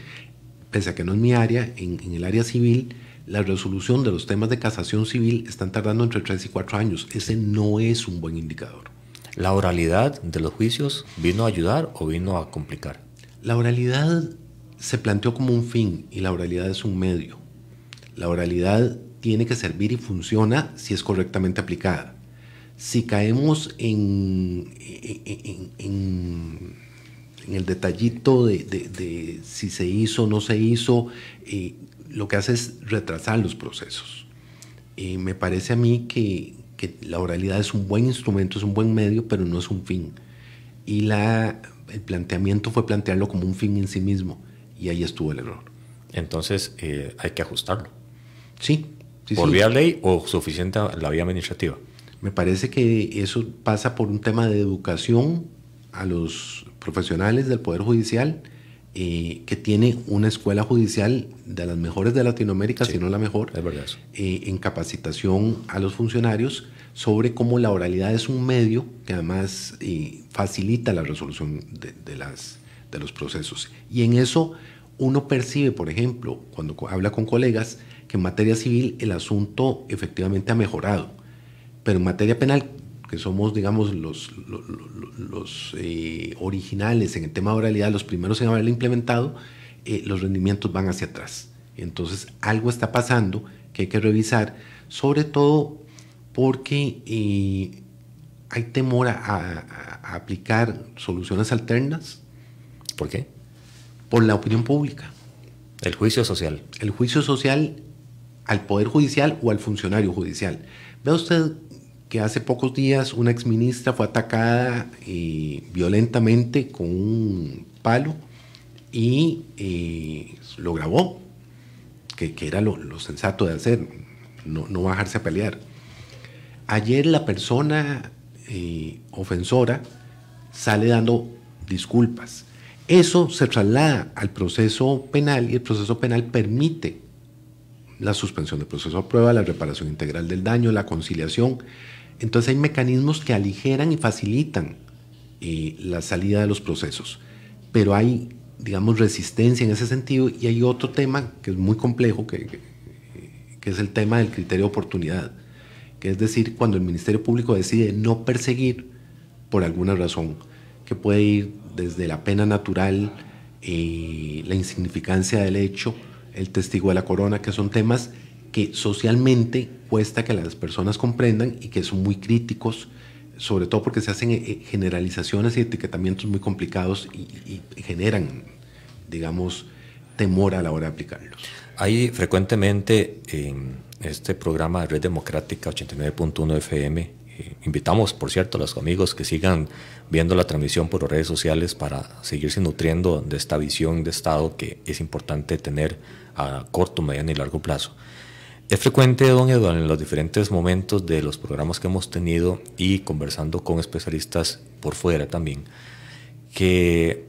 pese a que no es mi área, en, en, el área civil, la resolución de los temas de casación civil están tardando entre 3 y 4 años. Ese no es un buen indicador. ¿La oralidad de los juicios vino a ayudar o vino a complicar? La oralidad se planteó como un fin y la oralidad es un medio. La oralidad tiene que servir y funciona si es correctamente aplicada. Si caemos en, en, el detallito de, si se hizo o no se hizo, eh, lo que hace es retrasar los procesos. Eh, me parece a mí que, la oralidad es un buen instrumento, es un buen medio, pero no es un fin. Y la, el planteamiento fue plantearlo como un fin en sí mismo, y ahí estuvo el error. Entonces eh, hay que ajustarlo. Sí, ¿Por ley o suficiente la vía administrativa? Me parece que eso pasa por un tema de educación a los profesionales del Poder Judicial, eh, que tiene una escuela judicial de las mejores de Latinoamérica, si no la mejor, es verdad eh, en capacitación a los funcionarios sobre cómo la oralidad es un medio que además eh, facilita la resolución de los procesos. Y en eso uno percibe, por ejemplo, cuando habla con colegas, que en materia civil el asunto efectivamente ha mejorado, pero en materia penal, que somos, digamos, los, los, eh, originales en el tema de oralidad, los primeros en haberlo implementado, eh, los rendimientos van hacia atrás. Entonces, algo está pasando que hay que revisar, sobre todo porque eh, hay temor a aplicar soluciones alternas. ¿Por qué? Por la opinión pública. El juicio social. El juicio social al Poder Judicial o al funcionario judicial. Ve usted que hace pocos días una exministra fue atacada eh, violentamente con un palo y eh, lo grabó, que, era lo, sensato de hacer, no, bajarse a pelear. Ayer la persona eh, ofensora sale dando disculpas. Eso se traslada al proceso penal y el proceso penal permite la suspensión del proceso a prueba, la reparación integral del daño, la conciliación. Entonces hay mecanismos que aligeran y facilitan eh, la salida de los procesos, pero hay, digamos, resistencia en ese sentido y hay otro tema que es muy complejo, que, es el tema del criterio de oportunidad, que es decir, cuando el Ministerio Público decide no perseguir por alguna razón, que puede ir desde la pena natural, eh, la insignificancia del hecho, el testigo de la corona, que son temas que socialmente cuesta que las personas comprendan y que son muy críticos, sobre todo porque se hacen eh, eh, generalizaciones y etiquetamientos muy complicados y, generan, digamos, temor a la hora de aplicarlos. Hay frecuentemente en este programa de Red Democrática 89.1 FM, eh, invitamos, por cierto, a los amigos que sigan viendo la transmisión por redes sociales para seguirse nutriendo de esta visión de Estado que es importante tener a corto, mediano y largo plazo. Es frecuente, don Eduardo, en los diferentes momentos de los programas que hemos tenido y conversando con especialistas por fuera también, que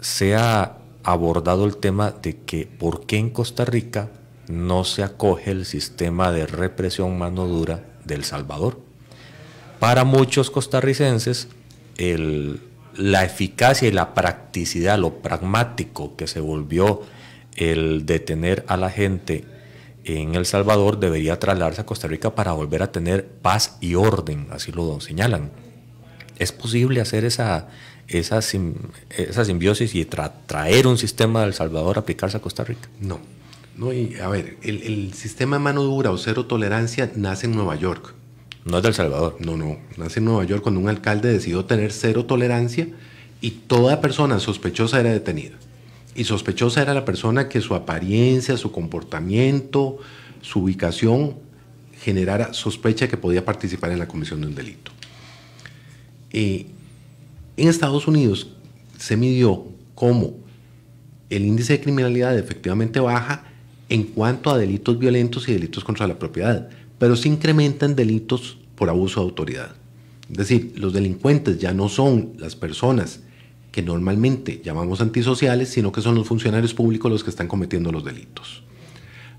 se ha abordado el tema de que por qué en Costa Rica no se acoge el sistema de represión mano dura del Salvador. Para muchos costarricenses, la eficacia y la practicidad, lo pragmático que se volvió el detener a la gente en El Salvador debería trasladarse a Costa Rica para volver a tener paz y orden, así lo señalan. ¿Es posible hacer esa, esa, simbiosis y traer un sistema de El Salvador a aplicarse a Costa Rica? No. no a ver, el, el sistema mano dura o cero tolerancia nace en Nueva York. No es de El Salvador. No, no. Nace en Nueva York cuando un alcalde decidió tener cero tolerancia y toda persona sospechosa era detenida. Y sospechosa era la persona que su apariencia, su comportamiento, su ubicación generara sospecha que podía participar en la comisión de un delito. Eh, en Estados Unidos se midió cómo el índice de criminalidad efectivamente baja en cuanto a delitos violentos y delitos contra la propiedad, pero se incrementan delitos por abuso de autoridad. Es decir, los delincuentes ya no son las personas normalmente llamamos antisociales, sino que son los funcionarios públicos los que están cometiendo los delitos.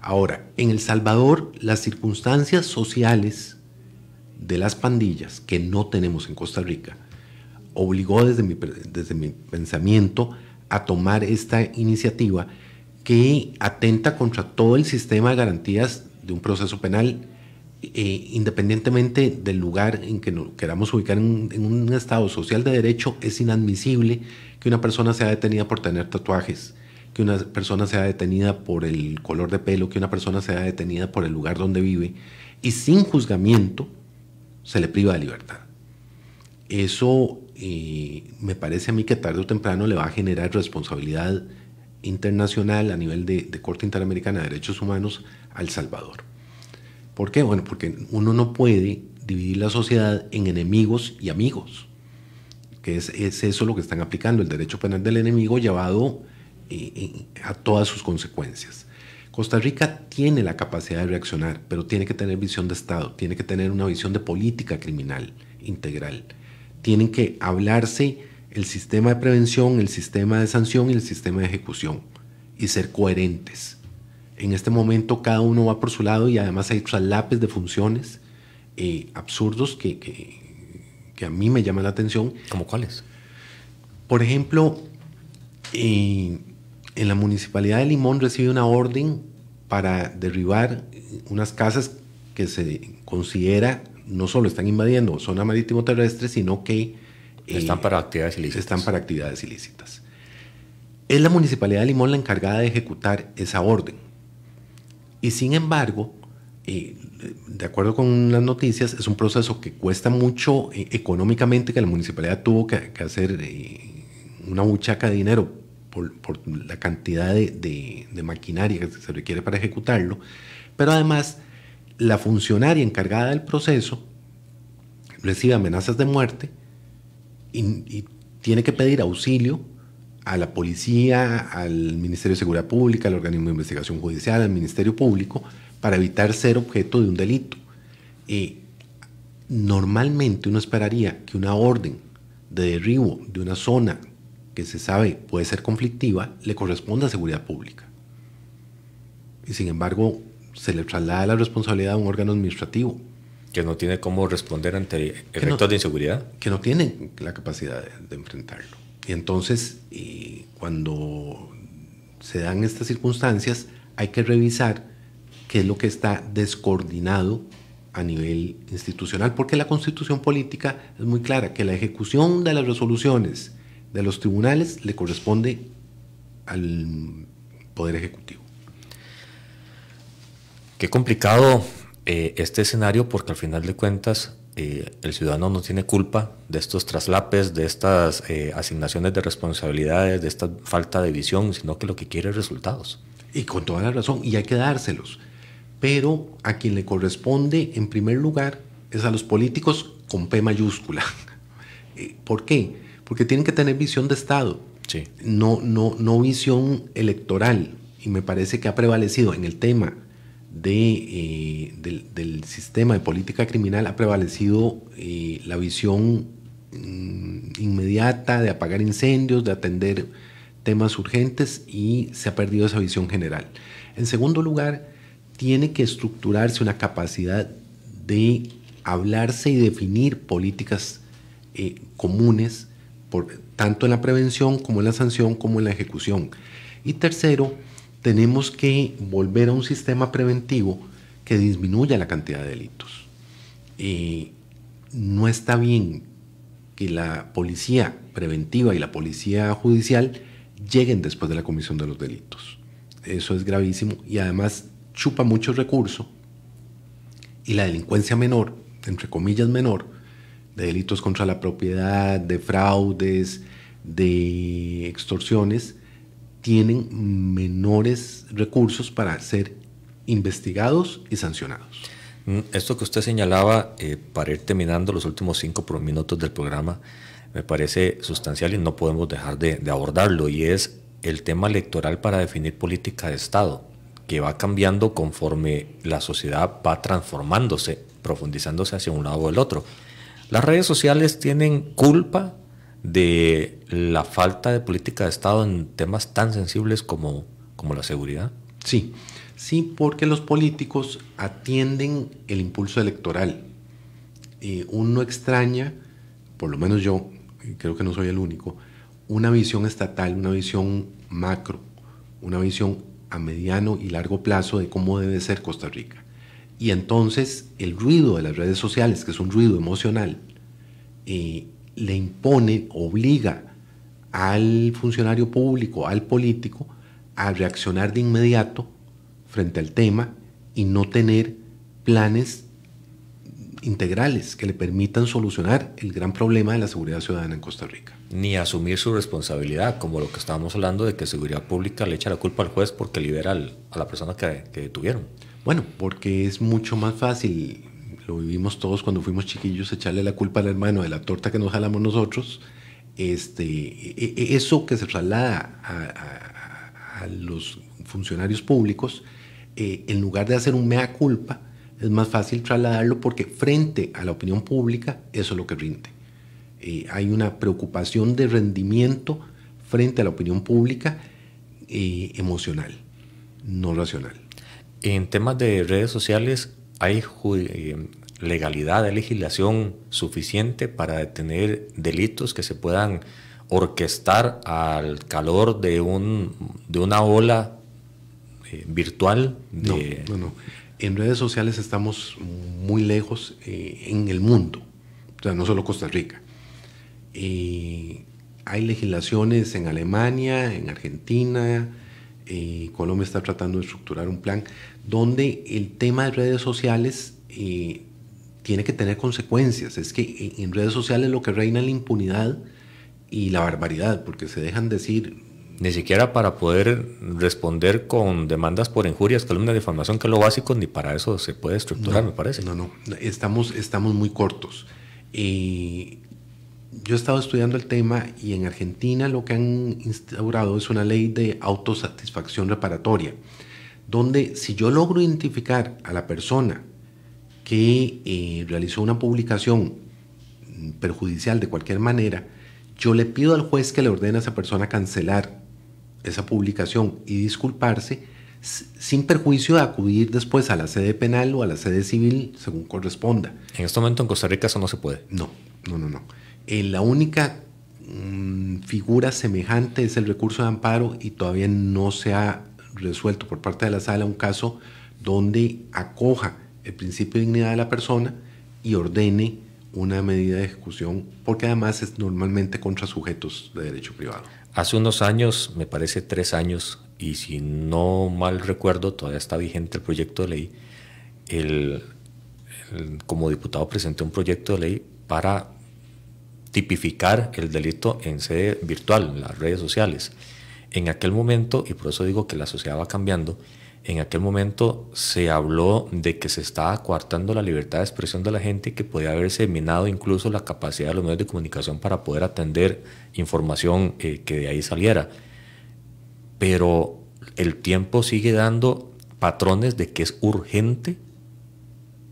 Ahora, en El Salvador, las circunstancias sociales de las pandillas, que no tenemos en Costa Rica, obligó desde mi, desde mi pensamiento a tomar esta iniciativa que atenta contra todo el sistema de garantías de un proceso penal eh, independientemente del lugar en que nos queramos ubicar en, un estado social de derecho, es inadmisible que una persona sea detenida por tener tatuajes, que una persona sea detenida por el color de pelo, que una persona sea detenida por el lugar donde vive, y sin juzgamiento se le priva de libertad. Eso eh, me parece a mí que tarde o temprano le va a generar responsabilidad internacional a nivel de, de Corte Interamericana de Derechos Humanos al Salvador. ¿Por qué? Bueno, porque uno no puede dividir la sociedad en enemigos y amigos, que es, eso lo que están aplicando, el derecho penal del enemigo llevado eh, eh, a todas sus consecuencias. Costa Rica tiene la capacidad de reaccionar, pero tiene que tener visión de Estado, tiene que tener una visión de política criminal integral. Tienen que hablarse el sistema de prevención, el sistema de sanción y el sistema de ejecución y ser coherentes. En este momento cada uno va por su lado y además hay lápiz de funciones eh, absurdos que, a mí me llaman la atención. ¿Como cuáles? Por ejemplo, eh, en la municipalidad de Limón recibe una orden para derribar unas casas que se considera no solo están invadiendo zona marítimo terrestre, sino que... Eh, están para actividades ilícitas. Están para actividades ilícitas. Es la Municipalidad de Limón la encargada de ejecutar esa orden. Y sin embargo, eh, de acuerdo con las noticias, es un proceso que cuesta mucho eh, económicamente, que la municipalidad tuvo que, hacer eh, una muchaca de dinero por, la cantidad de, maquinaria que se requiere para ejecutarlo, pero además la funcionaria encargada del proceso recibe amenazas de muerte y tiene que pedir auxilio a la policía, al Ministerio de Seguridad Pública, al organismo de investigación judicial, al Ministerio Público, para evitar ser objeto de un delito. Y normalmente uno esperaría que una orden de derribo de una zona que se sabe puede ser conflictiva le corresponda a seguridad pública. Y sin embargo, se le traslada la responsabilidad a un órgano administrativo. Que no tiene cómo responder ante efectos de inseguridad. Que no tiene la capacidad de enfrentarlo. Y entonces, eh, cuando se dan estas circunstancias, hay que revisar qué es lo que está descoordinado a nivel institucional, porque la constitución política es muy clara, que la ejecución de las resoluciones de los tribunales le corresponde al Poder Ejecutivo. Qué complicado eh, este escenario porque al final de cuentas eh, el ciudadano no tiene culpa de estos traslapes, de estas eh, asignaciones de responsabilidades, de esta falta de visión, sino que lo que quiere es resultados. Y con toda la razón, y hay que dárselos. Pero a quien le corresponde, en primer lugar, es a los políticos con P mayúscula. [laughs] Eh, ¿Por qué? Porque tienen que tener visión de Estado, no, no, no visión electoral. Y me parece que ha prevalecido en el tema eh, del, sistema de política criminal ha prevalecido eh, la visión mm, inmediata de apagar incendios, de atender temas urgentes y se ha perdido esa visión general. En segundo lugar, tiene que estructurarse una capacidad de hablarse y definir políticas eh, comunes, tanto en la prevención como en la sanción como en la ejecución. Y tercero, tenemos que volver a un sistema preventivo que disminuya la cantidad de delitos. y eh, no está bien que la policía preventiva y la policía judicial lleguen después de la comisión de los delitos. Eso es gravísimo y además chupa mucho recurso y la delincuencia menor, entre comillas menor, de delitos contra la propiedad, de fraudes, de extorsiones, tienen menores recursos para ser investigados y sancionados. Mm, esto que usted señalaba, eh, para ir terminando los últimos cinco minutos del programa, me parece sustancial y no podemos dejar de, de abordarlo, y es el tema electoral para definir política de Estado, que va cambiando conforme la sociedad va transformándose, profundizándose hacia un lado o el otro. Las redes sociales tienen culpa de la falta de política de Estado en temas tan sensibles como, como la seguridad? Sí, sí, porque los políticos atienden el impulso electoral. Eh, uno extraña, por lo menos yo, creo que no soy el único, una visión estatal, una visión macro, una visión a mediano y largo plazo de cómo debe ser Costa Rica. Y entonces el ruido de las redes sociales, que es un ruido emocional, eh, le impone, obliga al funcionario público, al político, a reaccionar de inmediato frente al tema y no tener planes integrales que le permitan solucionar el gran problema de la seguridad ciudadana en Costa Rica. Ni asumir su responsabilidad, como lo que estábamos hablando de que seguridad pública le echa la culpa al juez porque libera a la persona que detuvieron. Bueno, porque es mucho más fácil lo vivimos todos cuando fuimos chiquillos, echarle la culpa al hermano de la torta que nos jalamos nosotros, este, e, e, eso que se traslada a, los funcionarios públicos, eh, en lugar de hacer un mea culpa, es más fácil trasladarlo porque frente a la opinión pública eso es lo que rinde. Eh, hay una preocupación de rendimiento frente a la opinión pública eh, emocional, no racional. En temas de redes sociales, hay eh, legalidad de legislación suficiente para detener delitos que se puedan orquestar al calor de, un, de una ola eh, virtual. No, no, En redes sociales estamos muy lejos eh, en el mundo, o sea, no solo Costa Rica. Eh, hay legislaciones en Alemania, en Argentina, Colombia está tratando de estructurar un plan donde el tema de redes sociales tiene que tener consecuencias. Es que en redes sociales lo que reina es la impunidad y la barbaridad, porque se dejan decir... Ni siquiera para poder responder con demandas por injurias, de difamación, que es lo básico, ni para eso se puede estructurar, me parece. No, no, estamos, estamos muy cortos. yo he estado estudiando el tema y en Argentina lo que han instaurado es una ley de autosatisfacción reparatoria, donde si yo logro identificar a la persona que eh, realizó una publicación perjudicial de cualquier manera, yo le pido al juez que le ordene a esa persona cancelar esa publicación y disculparse sin perjuicio de acudir después a la sede penal o a la sede civil según corresponda. En este momento en Costa Rica eso no se puede. No, no, no, no. Eh, la única mm, figura semejante es el recurso de amparo y todavía no se ha resuelto por parte de la sala un caso donde acoja el principio de dignidad de la persona y ordene una medida de ejecución, porque además es normalmente contra sujetos de derecho privado. Hace unos años, me parece tres años, y si no mal recuerdo, todavía está vigente el proyecto de ley, como diputado presenté un proyecto de ley para tipificar el delito en sede virtual, en las redes sociales. En aquel momento, y por eso digo que la sociedad va cambiando, en aquel momento se habló de que se estaba coartando la libertad de expresión de la gente y que podía haberse minado incluso la capacidad de los medios de comunicación para poder atender información eh, que de ahí saliera. Pero el tiempo sigue dando patrones de que es urgente,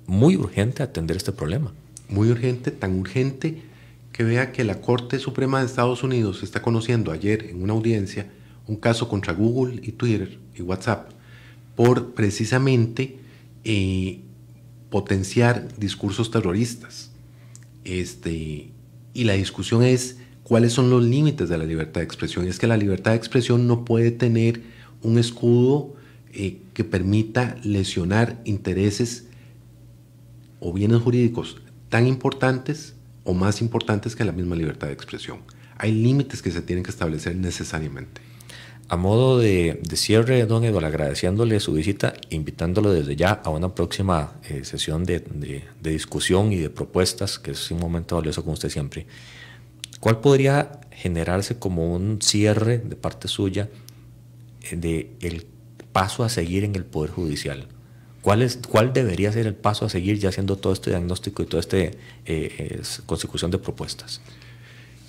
muy urgente atender este problema. Muy urgente, tan urgente que vea que la Corte Suprema de Estados Unidos está conociendo ayer en una audiencia un caso contra Google y Twitter y WhatsApp por precisamente eh, potenciar discursos terroristas. Este, y la discusión es cuáles son los límites de la libertad de expresión. Y es que la libertad de expresión no puede tener un escudo eh, que permita lesionar intereses o bienes jurídicos tan importantes o más importantes que la misma libertad de expresión. Hay límites que se tienen que establecer necesariamente. A modo de, cierre, don Eduardo, agradeciéndole su visita, invitándolo desde ya a una próxima eh, sesión de, discusión y de propuestas, que es un momento valioso con usted siempre. ¿Cuál podría generarse como un cierre de parte suya eh, de el paso a seguir en el Poder Judicial? ¿Cuál, es, ¿Cuál debería ser el paso a seguir ya haciendo todo este diagnóstico y toda esta eh, consecución de propuestas?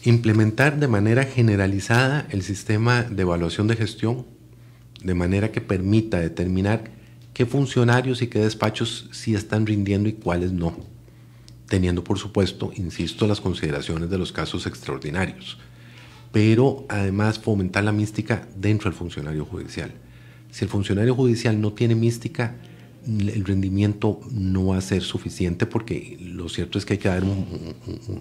Implementar de manera generalizada el sistema de evaluación de gestión, de manera que permita determinar qué funcionarios y qué despachos sí están rindiendo y cuáles no, teniendo por supuesto, insisto, las consideraciones de los casos extraordinarios, pero además fomentar la mística dentro del funcionario judicial. Si el funcionario judicial no tiene mística, el rendimiento no va a ser suficiente porque lo cierto es que hay que dar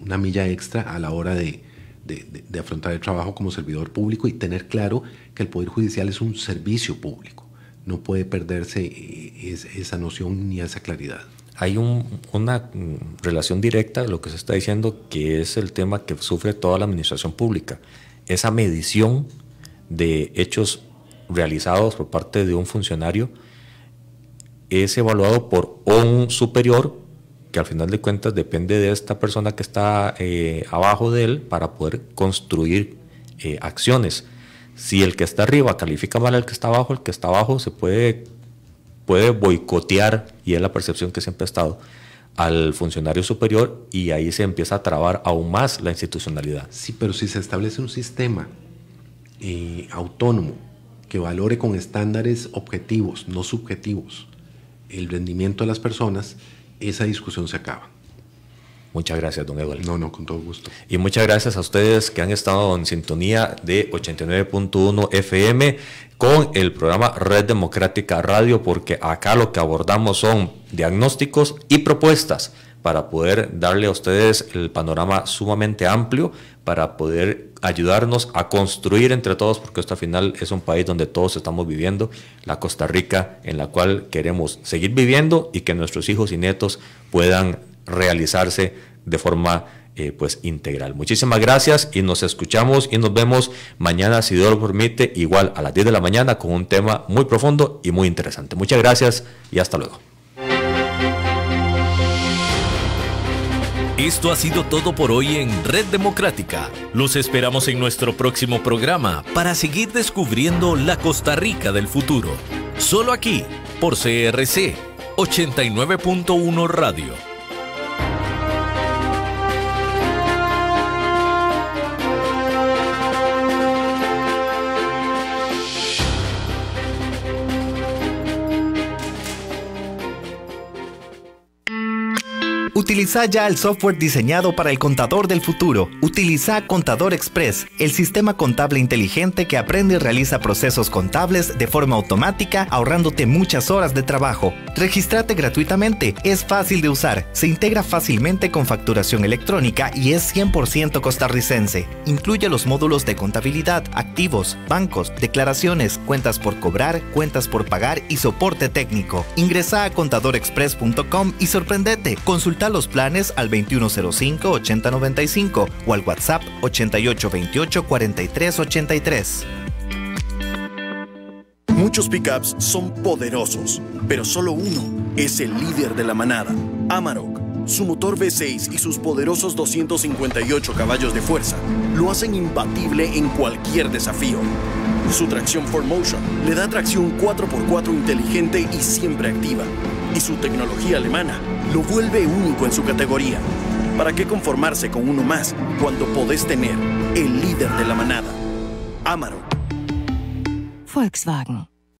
una milla extra a la hora de, de, afrontar el trabajo como servidor público y tener claro que el Poder Judicial es un servicio público. No puede perderse eh, esa noción ni esa claridad. Hay una mm, relación directa de lo que se está diciendo, que es el tema que sufre toda la administración pública. Esa medición de hechos realizados por parte de un funcionario es evaluado por un superior que al final de cuentas depende de esta persona que está eh, abajo de él para poder construir eh, acciones. Si el que está arriba califica mal al que está abajo, el que está abajo se puede, puede boicotear, y es la percepción que siempre ha estado, al funcionario superior y ahí se empieza a trabar aún más la institucionalidad. Sí, pero si se establece un sistema eh, autónomo que valore con estándares objetivos, no subjetivos, el rendimiento de las personas, esa discusión se acaba. Muchas gracias, don Eduardo. No, no, con todo gusto. Y muchas gracias a ustedes que han estado en sintonía de 89.1 FM con el programa Red Democrática Radio, porque acá lo que abordamos son diagnósticos y propuestas para poder darle a ustedes el panorama sumamente amplio, para poder ayudarnos a construir entre todos, porque esto al final es un país donde todos estamos viviendo, la Costa Rica en la cual queremos seguir viviendo y que nuestros hijos y nietos puedan realizarse de forma eh, pues integral. Muchísimas gracias y nos escuchamos y nos vemos mañana, si Dios lo permite, igual a las 10 de la mañana con un tema muy profundo y muy interesante. Muchas gracias y hasta luego. Esto ha sido todo por hoy en Red Democrática. Los esperamos en nuestro próximo programa para seguir descubriendo la Costa Rica del futuro. Solo aquí, por CRC 89.1 Radio. Utiliza ya el software diseñado para el contador del futuro. Utiliza Contador Express, el sistema contable inteligente que aprende y realiza procesos contables de forma automática, ahorrándote muchas horas de trabajo. Regístrate gratuitamente, es fácil de usar, se integra fácilmente con facturación electrónica y es 100% costarricense. Incluye los módulos de contabilidad, activos, bancos, declaraciones, cuentas por cobrar, cuentas por pagar y soporte técnico. Ingresa a contadorexpress.com y sorprendete. Consulta los planes al 2105-8095 o al WhatsApp 8828-4383. Muchos pickups son poderosos, pero solo uno es el líder de la manada, Amarok. Su motor V6 y sus poderosos 258 caballos de fuerza lo hacen imbatible en cualquier desafío. Su tracción 4Motion le da tracción 4x4 inteligente y siempre activa, y su tecnología alemana lo vuelve único en su categoría. ¿Para qué conformarse con uno más cuando podés tener el líder de la manada? Amaro. Volkswagen.